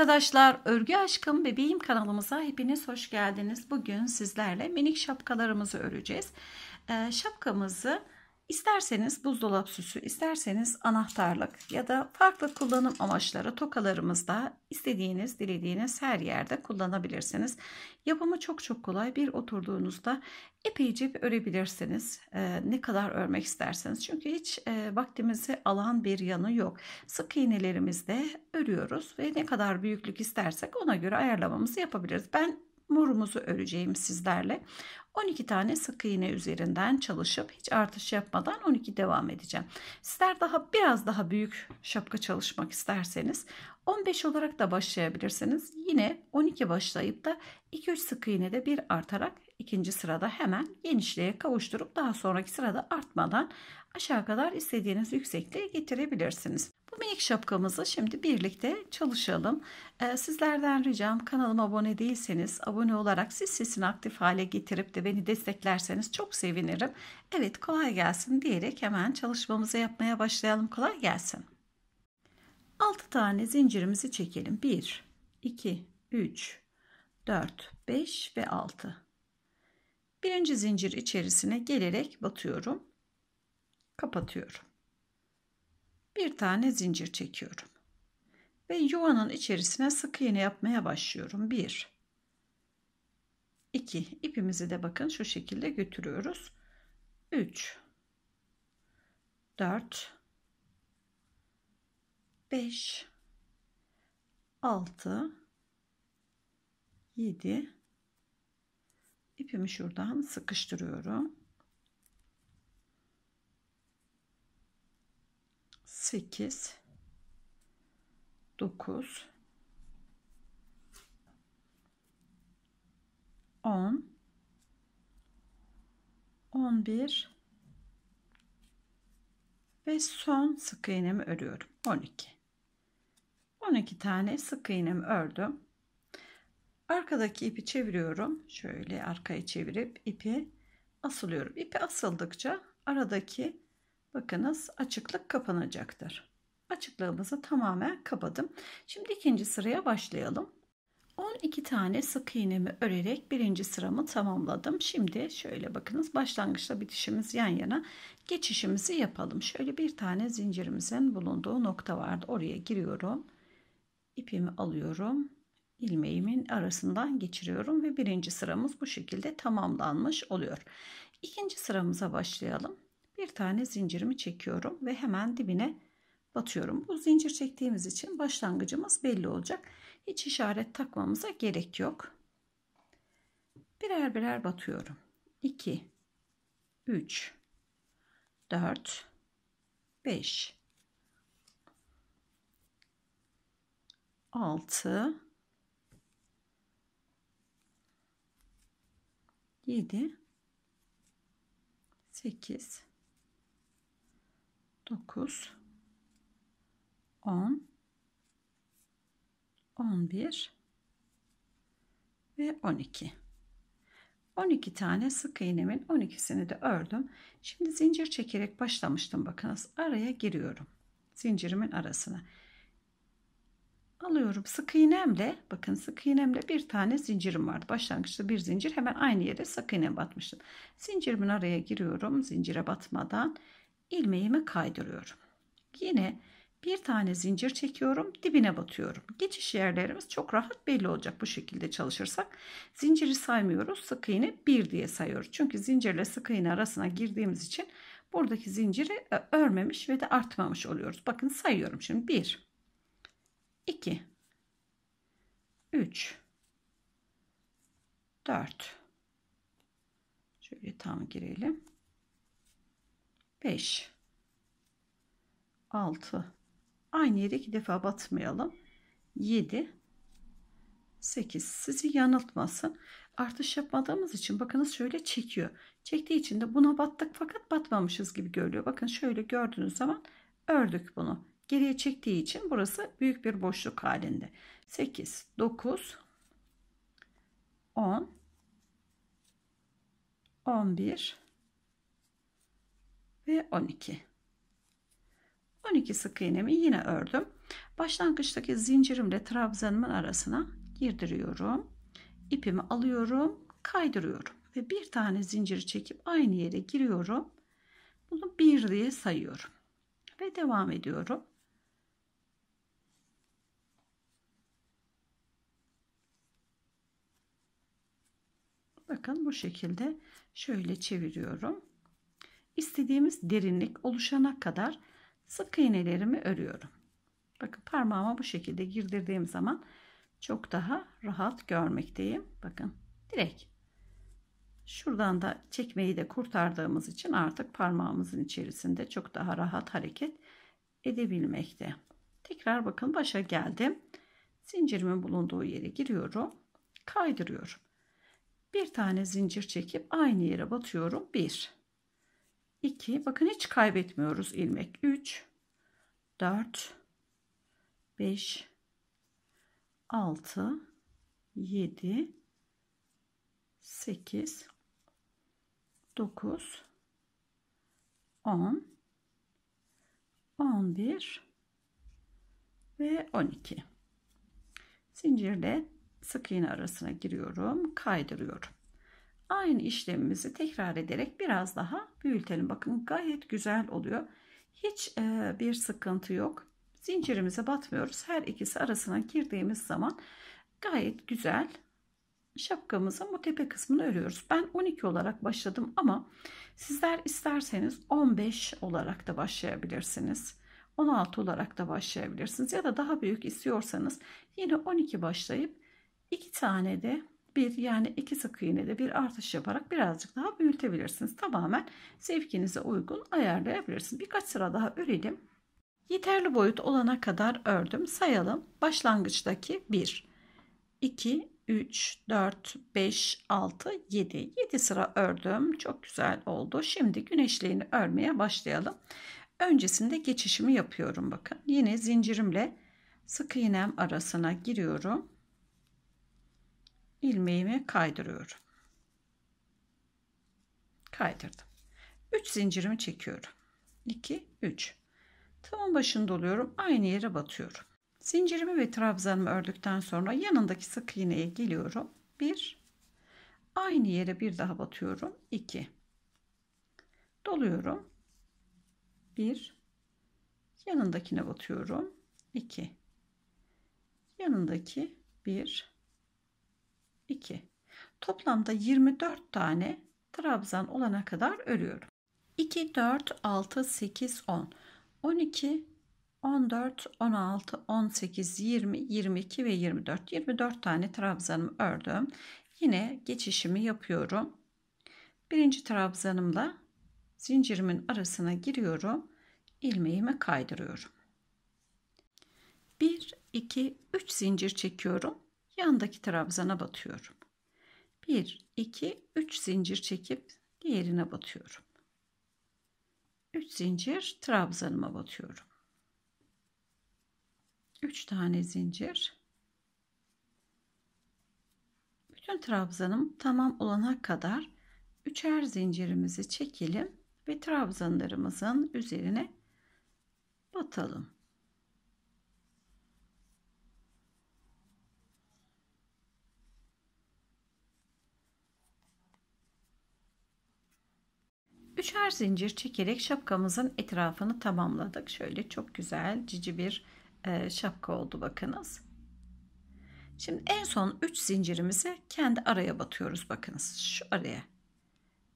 arkadaşlar, Örgü Aşkım Bebeğim kanalımıza hepiniz hoş geldiniz. Bugün sizlerle minik şapkalarımızı öreceğiz. Ee, şapkamızı İsterseniz buzdolap süsü, isterseniz anahtarlık ya da farklı kullanım amaçları tokalarımızda istediğiniz, dilediğiniz her yerde kullanabilirsiniz. Yapımı çok çok kolay. Bir oturduğunuzda epeyce bir örebilirsiniz. Ee, ne kadar örmek isterseniz. Çünkü hiç e, vaktimizi alan bir yanı yok. Sık iğnelerimizde örüyoruz ve ne kadar büyüklük istersek ona göre ayarlamamızı yapabiliriz. Ben Murumuzu öreceğim sizlerle. 12 tane sık iğne üzerinden çalışıp hiç artış yapmadan 12 devam edeceğim. Sizler daha biraz daha büyük şapka çalışmak isterseniz 15 olarak da başlayabilirsiniz. Yine 12 başlayıp da 2-3 sık iğnede bir artarak ikinci sırada hemen genişliğe kavuşturup daha sonraki sırada artmadan aşağı kadar istediğiniz yüksekliğe getirebilirsiniz. Bu minik şapkamızı şimdi birlikte çalışalım. Ee, sizlerden ricam kanalıma abone değilseniz abone olarak siz sesini aktif hale getirip de beni desteklerseniz çok sevinirim. Evet kolay gelsin diyerek hemen çalışmamızı yapmaya başlayalım. Kolay gelsin. 6 tane zincirimizi çekelim. 1, 2, 3, 4, 5 ve 6 birinci zincir içerisine gelerek batıyorum. Kapatıyorum. Bir tane zincir çekiyorum. Ve yuvanın içerisine sık iğne yapmaya başlıyorum. 1 2 ipimizi de bakın şu şekilde götürüyoruz. 3 4 5 6 7 ipimi şuradan sıkıştırıyorum. Sekiz, dokuz, on, on bir ve son sık iğnemi örüyorum On iki. On iki tane sık iğnemi ördüm Arkadaki ipi çeviriyorum. Şöyle arkaya çevirip ipi asılıyorum. İpi asıldıkça aradaki bakınız açıklık kapanacaktır. Açıklığımızı tamamen kapadım. Şimdi ikinci sıraya başlayalım. 12 tane sık iğnemi örerek birinci sıramı tamamladım. Şimdi şöyle bakınız başlangıçla bitişimiz yan yana geçişimizi yapalım. Şöyle bir tane zincirimizin bulunduğu nokta vardı. Oraya giriyorum. ipimi alıyorum ilmeğimin arasından geçiriyorum ve birinci sıramız bu şekilde tamamlanmış oluyor. İkinci sıramıza başlayalım. Bir tane zincirimi çekiyorum ve hemen dibine batıyorum. Bu zincir çektiğimiz için başlangıcımız belli olacak. Hiç işaret takmamıza gerek yok. Birer birer batıyorum. 2 3 4 5 6 7 8 9 10 11 ve 12 12 tane sık iğnemin 12'sini de ördüm şimdi zincir çekerek başlamıştım bakınız araya giriyorum zincirimin arasına alıyorum sık iğnemle bakın sık iğnemle bir tane zincirim vardı başlangıçta bir zincir hemen aynı yere sık iğne batmıştım zincirimin araya giriyorum zincire batmadan ilmeğimi kaydırıyorum yine bir tane zincir çekiyorum dibine batıyorum geçiş yerlerimiz çok rahat belli olacak bu şekilde çalışırsak zinciri saymıyoruz sık iğne bir diye sayıyoruz çünkü zincirle sık iğne arasına girdiğimiz için buradaki zinciri e, örmemiş ve de artmamış oluyoruz bakın sayıyorum şimdi bir 2 3 4 şöyle tam girelim 5 6 aynı yere iki defa batmayalım 7 8 sizi yanıltmasın artış yapmadığımız için bakınız şöyle çekiyor çektiği için de buna battık fakat batmamışız gibi görülüyor bakın şöyle gördüğünüz zaman ördük bunu geriye çektiği için burası büyük bir boşluk halinde. 8, 9, 10, 11 ve 12. 12 sık iğnemi yine ördüm. Başlangıçtaki zincirimle trabzanımın arasına girdiriyorum. ipimi alıyorum, kaydırıyorum ve bir tane zinciri çekip aynı yere giriyorum. Bunu bir diye sayıyorum ve devam ediyorum. Bakın bu şekilde şöyle çeviriyorum. İstediğimiz derinlik oluşana kadar sık iğnelerimi örüyorum. Bakın parmağıma bu şekilde girdirdiğim zaman çok daha rahat görmekteyim. Bakın direkt şuradan da çekmeyi de kurtardığımız için artık parmağımızın içerisinde çok daha rahat hareket edebilmekte. Tekrar bakın başa geldim. Zincirimin bulunduğu yere giriyorum. Kaydırıyorum. Bir tane zincir çekip aynı yere batıyorum. 1 2 bakın hiç kaybetmiyoruz ilmek. 3 4 5 6 7 8 9 10 11 ve 12 zincirde sık iğne arasına giriyorum kaydırıyorum aynı işlemimizi tekrar ederek biraz daha büyütelim bakın gayet güzel oluyor hiç e, bir sıkıntı yok zincirimize batmıyoruz her ikisi arasına girdiğimiz zaman gayet güzel şapkamızın bu tepe kısmını örüyoruz. Ben 12 olarak başladım ama sizler isterseniz 15 olarak da başlayabilirsiniz. 16 olarak da başlayabilirsiniz ya da daha büyük istiyorsanız yine 12 başlayıp iki tane de bir yani iki sık iğne de bir artış yaparak birazcık daha büyütebilirsiniz. Tamamen zevkinize uygun ayarlayabilirsiniz. Birkaç sıra daha örelim. Yeterli boyut olana kadar ördüm. Sayalım. Başlangıçtaki 1, 2, 3, 4, 5, 6, 7. 7 sıra ördüm. Çok güzel oldu. Şimdi güneşliğini örmeye başlayalım. Öncesinde geçişimi yapıyorum bakın. Yine zincirimle sık iğnem arasına giriyorum ilmeğimi kaydırıyorum. Kaydırdım. 3 zincirimi çekiyorum. 2 3. Tamam başını doluyorum. Aynı yere batıyorum. Zincirimi ve trabzanımı ördükten sonra yanındaki sık iğneye geliyorum. 1 Aynı yere bir daha batıyorum. 2 Doluyorum. 1 Yanındakine batıyorum. 2 Yanındaki 1 2. Toplamda 24 tane trabzan olana kadar örüyorum. 2, 4, 6, 8, 10. 12, 14, 16, 18, 20, 22 ve 24. 24 tane trabzanımı ördüm. Yine geçişimi yapıyorum. Birinci trabzanımla zincirimin arasına giriyorum. ilmeğimi kaydırıyorum. 1, 2, 3 zincir çekiyorum yandaki trabzana batıyorum. 1, 2, 3 zincir çekip diğerine batıyorum. 3 zincir trabzanıma batıyorum. 3 tane zincir. Bütün trabzanım tamam olana kadar üçer zincirimizi çekelim ve trabzanlarımızın üzerine batalım. Üçer zincir çekerek şapkamızın etrafını tamamladık. Şöyle çok güzel cici bir e, şapka oldu bakınız. Şimdi en son 3 zincirimizi kendi araya batıyoruz bakınız şu araya.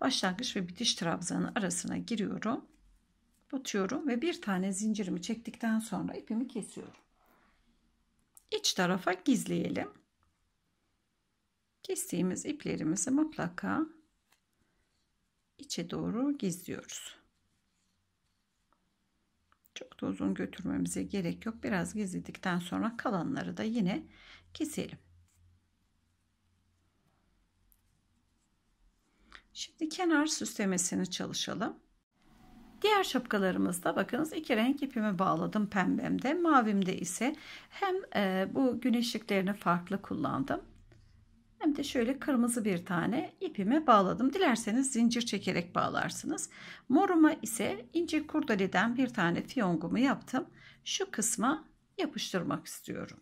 Başlangıç ve bitiş trabzanın arasına giriyorum. Batıyorum ve bir tane zincirimi çektikten sonra ipimi kesiyorum. İç tarafa gizleyelim. Kestiğimiz iplerimizi mutlaka içe doğru gizliyoruz. Çok da uzun götürmemize gerek yok. Biraz gizledikten sonra kalanları da yine keselim. Şimdi kenar süslemesini çalışalım. Diğer şapkalarımızda bakınız iki renk ipimi bağladım pembemde. Mavimde ise hem e, bu güneşliklerini farklı kullandım hem de şöyle kırmızı bir tane ipime bağladım. Dilerseniz zincir çekerek bağlarsınız. Moruma ise ince kurdaleden bir tane fiyongumu yaptım. Şu kısma yapıştırmak istiyorum.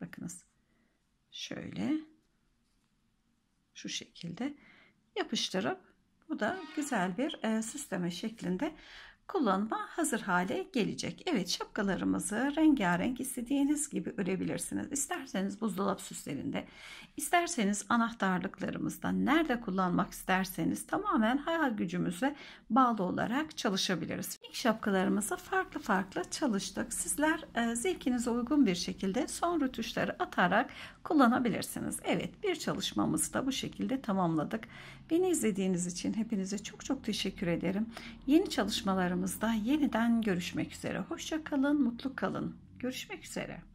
Bakınız şöyle şu şekilde yapıştırıp bu da güzel bir e, süsleme şeklinde kullanıma hazır hale gelecek. Evet şapkalarımızı rengarenk istediğiniz gibi örebilirsiniz. İsterseniz buzdolap süslerinde, isterseniz anahtarlıklarımızda, nerede kullanmak isterseniz tamamen hayal gücümüze bağlı olarak çalışabiliriz. İlk şapkalarımızı farklı farklı çalıştık. Sizler e, zevkinize uygun bir şekilde son rötuşları atarak kullanabilirsiniz. Evet bir çalışmamızı da bu şekilde tamamladık. Beni izlediğiniz için hepinize çok çok teşekkür ederim. Yeni çalışmalarımız videolarımızda yeniden görüşmek üzere. Hoşça kalın, mutlu kalın. Görüşmek üzere.